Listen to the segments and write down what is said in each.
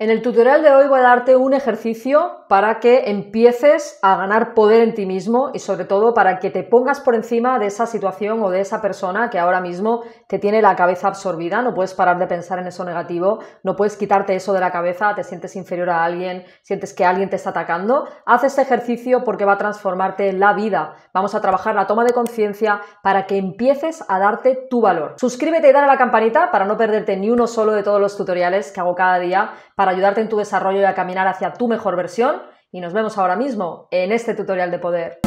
En el tutorial de hoy voy a darte un ejercicio para que empieces a ganar poder en ti mismo y sobre todo para que te pongas por encima de esa situación o de esa persona que ahora mismo te tiene la cabeza absorbida, no puedes parar de pensar en eso negativo, no puedes quitarte eso de la cabeza, te sientes inferior a alguien, sientes que alguien te está atacando. Haz este ejercicio porque va a transformarte la vida. Vamos a trabajar la toma de conciencia para que empieces a darte tu valor. Suscríbete y dale a la campanita para no perderte ni uno solo de todos los tutoriales que hago cada día para ayudarte en tu desarrollo y a caminar hacia tu mejor versión. Y nos vemos ahora mismo en este tutorial de poder.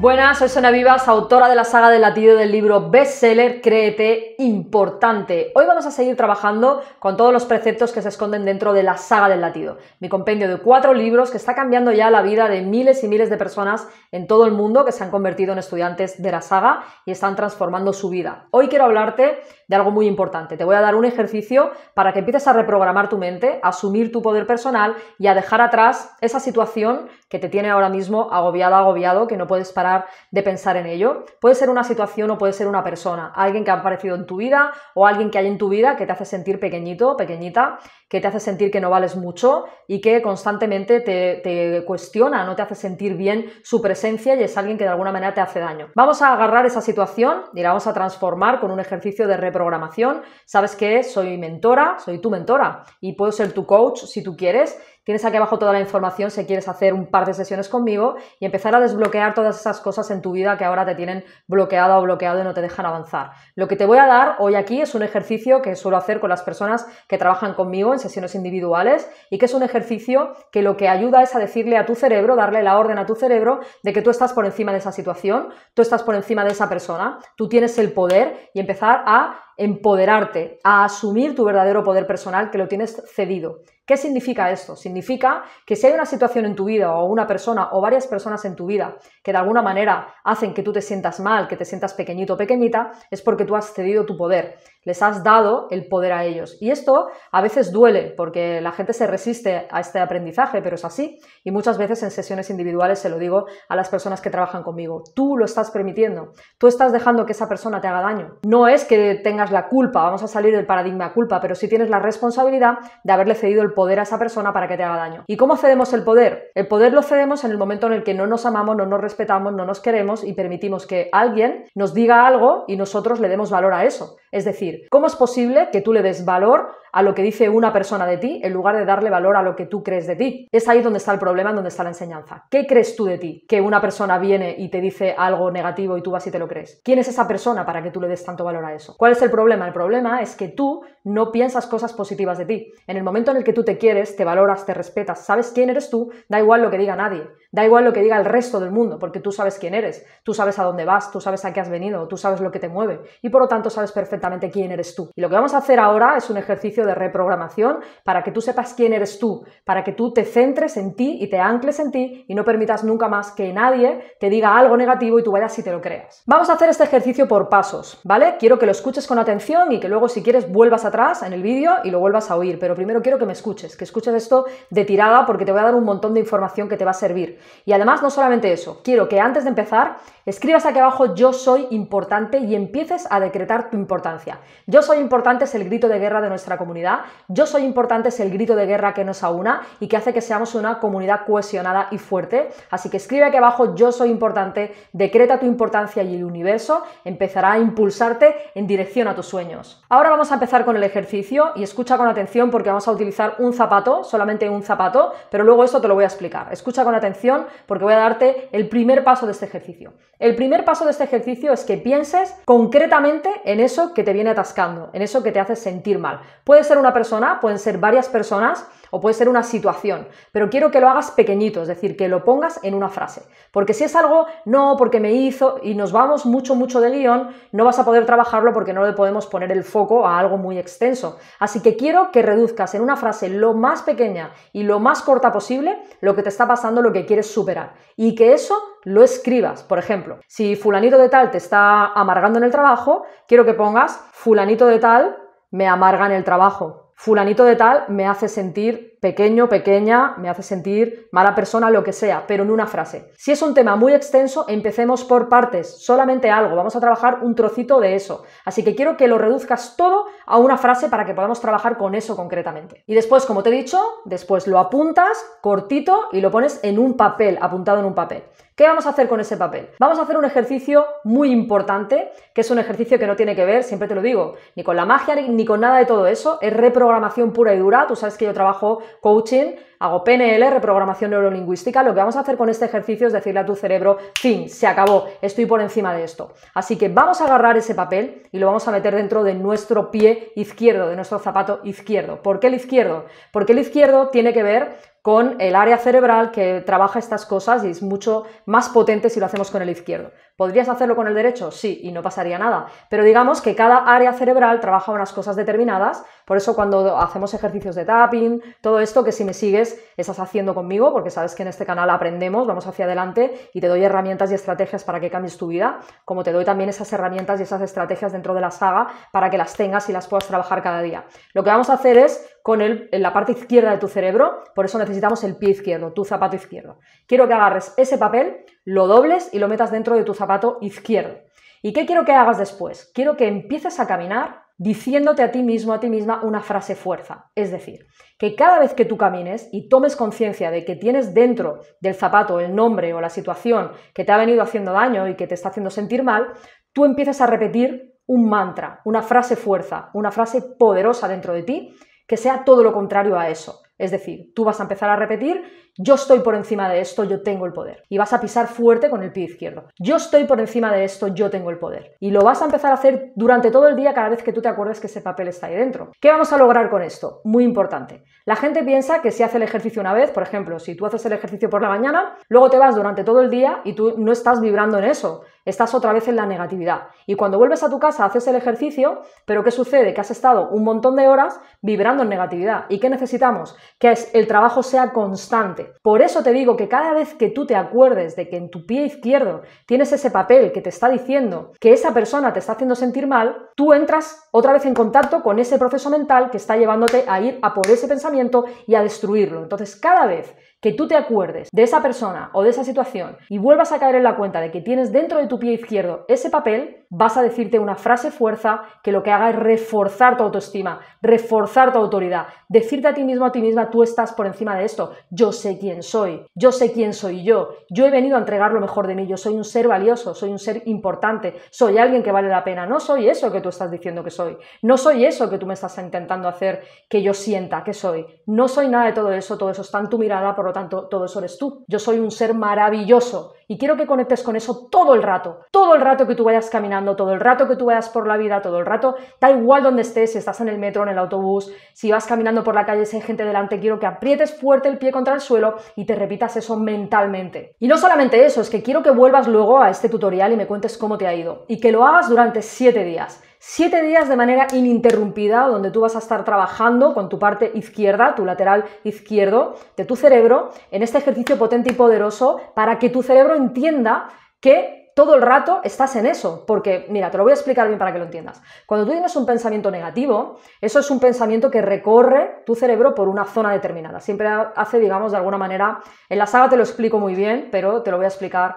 Buenas, soy Sonia Vivas, autora de la saga del latido del libro bestseller Créete Importante. Hoy vamos a seguir trabajando con todos los preceptos que se esconden dentro de la saga del latido, mi compendio de cuatro libros que está cambiando ya la vida de miles y miles de personas en todo el mundo que se han convertido en estudiantes de la saga y están transformando su vida. Hoy quiero hablarte de algo muy importante. Te voy a dar un ejercicio para que empieces a reprogramar tu mente, a asumir tu poder personal y a dejar atrás esa situación que te tiene ahora mismo agobiado, agobiado, que no puedes parar de pensar en ello. Puede ser una situación o puede ser una persona, alguien que ha aparecido en tu vida o alguien que hay en tu vida que te hace sentir pequeñito, pequeñita, que te hace sentir que no vales mucho y que constantemente te, te cuestiona, no te hace sentir bien su presencia y es alguien que de alguna manera te hace daño. Vamos a agarrar esa situación y la vamos a transformar con un ejercicio de reprogramación. Sabes que soy mentora, soy tu mentora y puedo ser tu coach si tú quieres Tienes aquí abajo toda la información si quieres hacer un par de sesiones conmigo y empezar a desbloquear todas esas cosas en tu vida que ahora te tienen bloqueada o bloqueado y no te dejan avanzar. Lo que te voy a dar hoy aquí es un ejercicio que suelo hacer con las personas que trabajan conmigo en sesiones individuales y que es un ejercicio que lo que ayuda es a decirle a tu cerebro, darle la orden a tu cerebro de que tú estás por encima de esa situación, tú estás por encima de esa persona, tú tienes el poder y empezar a empoderarte, a asumir tu verdadero poder personal que lo tienes cedido. ¿Qué significa esto? Significa que si hay una situación en tu vida o una persona o varias personas en tu vida que de alguna manera hacen que tú te sientas mal, que te sientas pequeñito o pequeñita, es porque tú has cedido tu poder, les has dado el poder a ellos. Y esto a veces duele porque la gente se resiste a este aprendizaje, pero es así. Y muchas veces en sesiones individuales se lo digo a las personas que trabajan conmigo. Tú lo estás permitiendo, tú estás dejando que esa persona te haga daño. No es que tengas la culpa, vamos a salir del paradigma culpa, pero sí tienes la responsabilidad de haberle cedido el poder poder a esa persona para que te haga daño. ¿Y cómo cedemos el poder? El poder lo cedemos en el momento en el que no nos amamos, no nos respetamos, no nos queremos y permitimos que alguien nos diga algo y nosotros le demos valor a eso. Es decir, ¿cómo es posible que tú le des valor a lo que dice una persona de ti en lugar de darle valor a lo que tú crees de ti? Es ahí donde está el problema, donde está la enseñanza. ¿Qué crees tú de ti? Que una persona viene y te dice algo negativo y tú vas y te lo crees. ¿Quién es esa persona para que tú le des tanto valor a eso? ¿Cuál es el problema? El problema es que tú no piensas cosas positivas de ti. En el momento en el que tú te te quieres, te valoras, te respetas, sabes quién eres tú, da igual lo que diga nadie, da igual lo que diga el resto del mundo, porque tú sabes quién eres, tú sabes a dónde vas, tú sabes a qué has venido, tú sabes lo que te mueve y por lo tanto sabes perfectamente quién eres tú. Y lo que vamos a hacer ahora es un ejercicio de reprogramación para que tú sepas quién eres tú, para que tú te centres en ti y te ancles en ti y no permitas nunca más que nadie te diga algo negativo y tú vayas y te lo creas. Vamos a hacer este ejercicio por pasos, ¿vale? Quiero que lo escuches con atención y que luego si quieres vuelvas atrás en el vídeo y lo vuelvas a oír, pero primero quiero que me escuches escuches, que escuches esto de tirada porque te voy a dar un montón de información que te va a servir. Y además, no solamente eso, quiero que antes de empezar escribas aquí abajo yo soy importante y empieces a decretar tu importancia. Yo soy importante es el grito de guerra de nuestra comunidad, yo soy importante es el grito de guerra que nos aúna y que hace que seamos una comunidad cohesionada y fuerte. Así que escribe aquí abajo yo soy importante, decreta tu importancia y el universo empezará a impulsarte en dirección a tus sueños. Ahora vamos a empezar con el ejercicio y escucha con atención porque vamos a utilizar un zapato, solamente un zapato, pero luego eso te lo voy a explicar. Escucha con atención porque voy a darte el primer paso de este ejercicio. El primer paso de este ejercicio es que pienses concretamente en eso que te viene atascando, en eso que te hace sentir mal. Puede ser una persona, pueden ser varias personas, o puede ser una situación, pero quiero que lo hagas pequeñito, es decir, que lo pongas en una frase. Porque si es algo, no, porque me hizo, y nos vamos mucho, mucho de guión, no vas a poder trabajarlo porque no le podemos poner el foco a algo muy extenso. Así que quiero que reduzcas en una frase lo más pequeña y lo más corta posible lo que te está pasando, lo que quieres superar. Y que eso lo escribas. Por ejemplo, si fulanito de tal te está amargando en el trabajo, quiero que pongas fulanito de tal me amarga en el trabajo fulanito de tal me hace sentir pequeño, pequeña, me hace sentir mala persona, lo que sea, pero en una frase. Si es un tema muy extenso, empecemos por partes, solamente algo, vamos a trabajar un trocito de eso. Así que quiero que lo reduzcas todo a una frase para que podamos trabajar con eso concretamente. Y después, como te he dicho, después lo apuntas cortito y lo pones en un papel, apuntado en un papel. ¿Qué vamos a hacer con ese papel? Vamos a hacer un ejercicio muy importante, que es un ejercicio que no tiene que ver, siempre te lo digo, ni con la magia ni con nada de todo eso, es reprogramación pura y dura, tú sabes que yo trabajo coaching, hago PNL, reprogramación neurolingüística, lo que vamos a hacer con este ejercicio es decirle a tu cerebro, fin, se acabó, estoy por encima de esto. Así que vamos a agarrar ese papel y lo vamos a meter dentro de nuestro pie izquierdo, de nuestro zapato izquierdo. ¿Por qué el izquierdo? Porque el izquierdo tiene que ver con el área cerebral que trabaja estas cosas y es mucho más potente si lo hacemos con el izquierdo. ¿Podrías hacerlo con el derecho? Sí, y no pasaría nada. Pero digamos que cada área cerebral trabaja unas cosas determinadas, por eso cuando hacemos ejercicios de tapping, todo esto que si me sigues estás haciendo conmigo, porque sabes que en este canal aprendemos, vamos hacia adelante y te doy herramientas y estrategias para que cambies tu vida, como te doy también esas herramientas y esas estrategias dentro de la saga para que las tengas y las puedas trabajar cada día. Lo que vamos a hacer es con el, en la parte izquierda de tu cerebro, por eso necesitamos el pie izquierdo, tu zapato izquierdo. Quiero que agarres ese papel, lo dobles y lo metas dentro de tu zapato izquierdo. ¿Y qué quiero que hagas después? Quiero que empieces a caminar diciéndote a ti mismo, a ti misma, una frase fuerza. Es decir, que cada vez que tú camines y tomes conciencia de que tienes dentro del zapato el nombre o la situación que te ha venido haciendo daño y que te está haciendo sentir mal, tú empieces a repetir un mantra, una frase fuerza, una frase poderosa dentro de ti que sea todo lo contrario a eso. Es decir, tú vas a empezar a repetir, yo estoy por encima de esto, yo tengo el poder. Y vas a pisar fuerte con el pie izquierdo. Yo estoy por encima de esto, yo tengo el poder. Y lo vas a empezar a hacer durante todo el día cada vez que tú te acuerdes que ese papel está ahí dentro. ¿Qué vamos a lograr con esto? Muy importante. La gente piensa que si hace el ejercicio una vez, por ejemplo, si tú haces el ejercicio por la mañana, luego te vas durante todo el día y tú no estás vibrando en eso, estás otra vez en la negatividad. Y cuando vuelves a tu casa haces el ejercicio, pero ¿qué sucede? Que has estado un montón de horas vibrando en negatividad. ¿Y qué necesitamos? que es el trabajo sea constante. Por eso te digo que cada vez que tú te acuerdes de que en tu pie izquierdo tienes ese papel que te está diciendo que esa persona te está haciendo sentir mal, tú entras otra vez en contacto con ese proceso mental que está llevándote a ir a por ese pensamiento y a destruirlo. Entonces, cada vez que tú te acuerdes de esa persona o de esa situación y vuelvas a caer en la cuenta de que tienes dentro de tu pie izquierdo ese papel, vas a decirte una frase fuerza que lo que haga es reforzar tu autoestima, reforzar tu autoridad, decirte a ti mismo, a ti misma, tú estás por encima de esto, yo sé quién soy, yo sé quién soy yo, yo he venido a entregar lo mejor de mí, yo soy un ser valioso, soy un ser importante, soy alguien que vale la pena, no soy eso que tú estás diciendo que soy, no soy eso que tú me estás intentando hacer que yo sienta que soy, no soy nada de todo eso, todo eso está en tu mirada, por lo tanto todo eso eres tú. Yo soy un ser maravilloso y quiero que conectes con eso todo el rato, todo el rato que tú vayas caminando, todo el rato que tú vayas por la vida, todo el rato, da igual donde estés, si estás en el metro, en el autobús, si vas caminando por la calle, si hay gente delante, quiero que aprietes fuerte el pie contra el suelo y te repitas eso mentalmente. Y no solamente eso, es que quiero que vuelvas luego a este tutorial y me cuentes cómo te ha ido y que lo hagas durante siete días. Siete días de manera ininterrumpida, donde tú vas a estar trabajando con tu parte izquierda, tu lateral izquierdo de tu cerebro, en este ejercicio potente y poderoso, para que tu cerebro entienda que todo el rato estás en eso, porque mira, te lo voy a explicar bien para que lo entiendas. Cuando tú tienes un pensamiento negativo, eso es un pensamiento que recorre tu cerebro por una zona determinada. Siempre hace, digamos, de alguna manera, en la saga te lo explico muy bien, pero te lo voy a explicar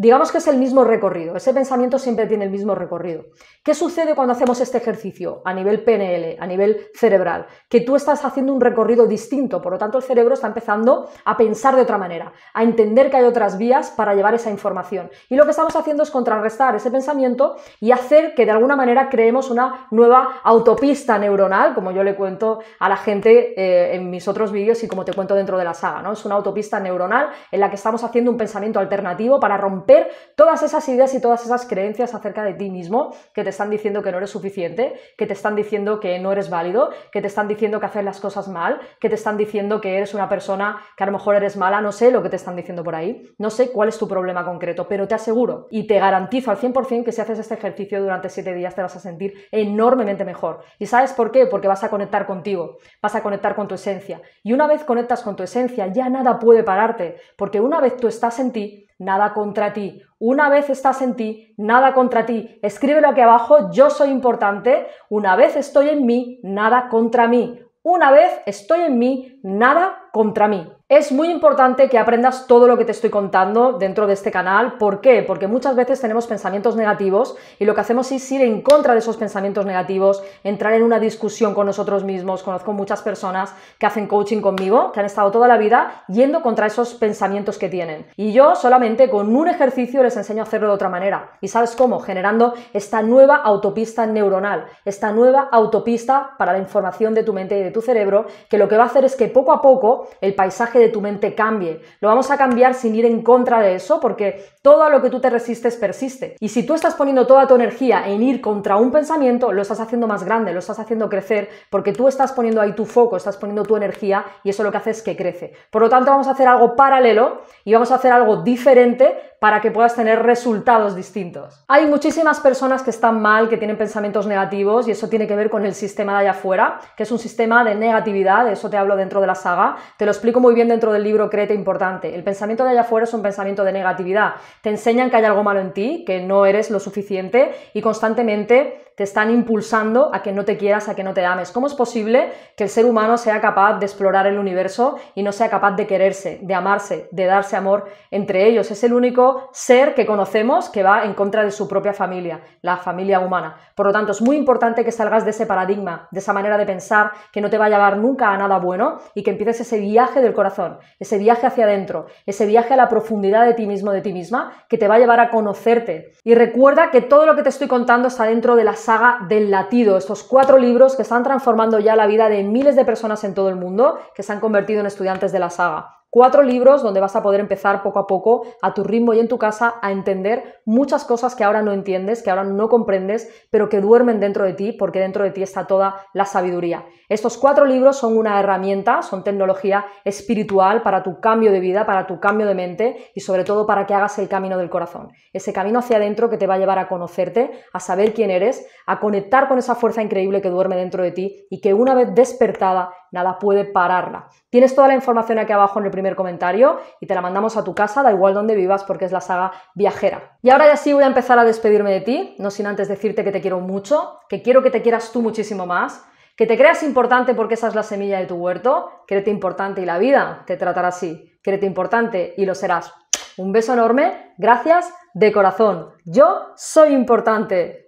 Digamos que es el mismo recorrido, ese pensamiento siempre tiene el mismo recorrido. ¿Qué sucede cuando hacemos este ejercicio a nivel PNL, a nivel cerebral? Que tú estás haciendo un recorrido distinto, por lo tanto el cerebro está empezando a pensar de otra manera, a entender que hay otras vías para llevar esa información. Y lo que estamos haciendo es contrarrestar ese pensamiento y hacer que de alguna manera creemos una nueva autopista neuronal, como yo le cuento a la gente eh, en mis otros vídeos y como te cuento dentro de la saga, ¿no? Es una autopista neuronal en la que estamos haciendo un pensamiento alternativo para romper Ver todas esas ideas y todas esas creencias acerca de ti mismo que te están diciendo que no eres suficiente, que te están diciendo que no eres válido, que te están diciendo que haces las cosas mal, que te están diciendo que eres una persona que a lo mejor eres mala, no sé lo que te están diciendo por ahí, no sé cuál es tu problema concreto, pero te aseguro y te garantizo al 100% que si haces este ejercicio durante 7 días te vas a sentir enormemente mejor. ¿Y sabes por qué? Porque vas a conectar contigo, vas a conectar con tu esencia. Y una vez conectas con tu esencia, ya nada puede pararte, porque una vez tú estás en ti, nada contra ti. Una vez estás en ti, nada contra ti. Escríbelo aquí abajo, yo soy importante. Una vez estoy en mí, nada contra mí. Una vez estoy en mí, nada contra mí. Es muy importante que aprendas todo lo que te estoy contando dentro de este canal. ¿Por qué? Porque muchas veces tenemos pensamientos negativos y lo que hacemos es ir en contra de esos pensamientos negativos, entrar en una discusión con nosotros mismos. Conozco muchas personas que hacen coaching conmigo, que han estado toda la vida yendo contra esos pensamientos que tienen. Y yo solamente con un ejercicio les enseño a hacerlo de otra manera. ¿Y sabes cómo? Generando esta nueva autopista neuronal, esta nueva autopista para la información de tu mente y de tu cerebro, que lo que va a hacer es que poco a poco el paisaje de tu mente cambie. Lo vamos a cambiar sin ir en contra de eso porque todo lo que tú te resistes persiste. Y si tú estás poniendo toda tu energía en ir contra un pensamiento, lo estás haciendo más grande, lo estás haciendo crecer porque tú estás poniendo ahí tu foco, estás poniendo tu energía y eso lo que hace es que crece. Por lo tanto, vamos a hacer algo paralelo y vamos a hacer algo diferente para que puedas tener resultados distintos. Hay muchísimas personas que están mal, que tienen pensamientos negativos y eso tiene que ver con el sistema de allá afuera, que es un sistema de negatividad, de eso te hablo dentro de la saga, te lo explico muy bien dentro del libro Créete Importante. El pensamiento de allá afuera es un pensamiento de negatividad. Te enseñan que hay algo malo en ti, que no eres lo suficiente y constantemente te están impulsando a que no te quieras, a que no te ames. ¿Cómo es posible que el ser humano sea capaz de explorar el universo y no sea capaz de quererse, de amarse, de darse amor entre ellos? Es el único ser que conocemos que va en contra de su propia familia, la familia humana. Por lo tanto, es muy importante que salgas de ese paradigma, de esa manera de pensar que no te va a llevar nunca a nada bueno y que empieces ese viaje del corazón, ese viaje hacia adentro, ese viaje a la profundidad de ti mismo, de ti misma, que te va a llevar a conocerte. Y recuerda que todo lo que te estoy contando está dentro de la saga del latido, estos cuatro libros que están transformando ya la vida de miles de personas en todo el mundo que se han convertido en estudiantes de la saga. Cuatro libros donde vas a poder empezar poco a poco, a tu ritmo y en tu casa, a entender muchas cosas que ahora no entiendes, que ahora no comprendes, pero que duermen dentro de ti, porque dentro de ti está toda la sabiduría. Estos cuatro libros son una herramienta, son tecnología espiritual para tu cambio de vida, para tu cambio de mente y sobre todo para que hagas el camino del corazón. Ese camino hacia adentro que te va a llevar a conocerte, a saber quién eres, a conectar con esa fuerza increíble que duerme dentro de ti y que una vez despertada nada puede pararla. Tienes toda la información aquí abajo en el primer comentario y te la mandamos a tu casa, da igual donde vivas porque es la saga viajera. Y ahora ya sí voy a empezar a despedirme de ti, no sin antes decirte que te quiero mucho, que quiero que te quieras tú muchísimo más, que te creas importante porque esa es la semilla de tu huerto, créete importante y la vida te tratará así, créete importante y lo serás. Un beso enorme, gracias de corazón. Yo soy importante.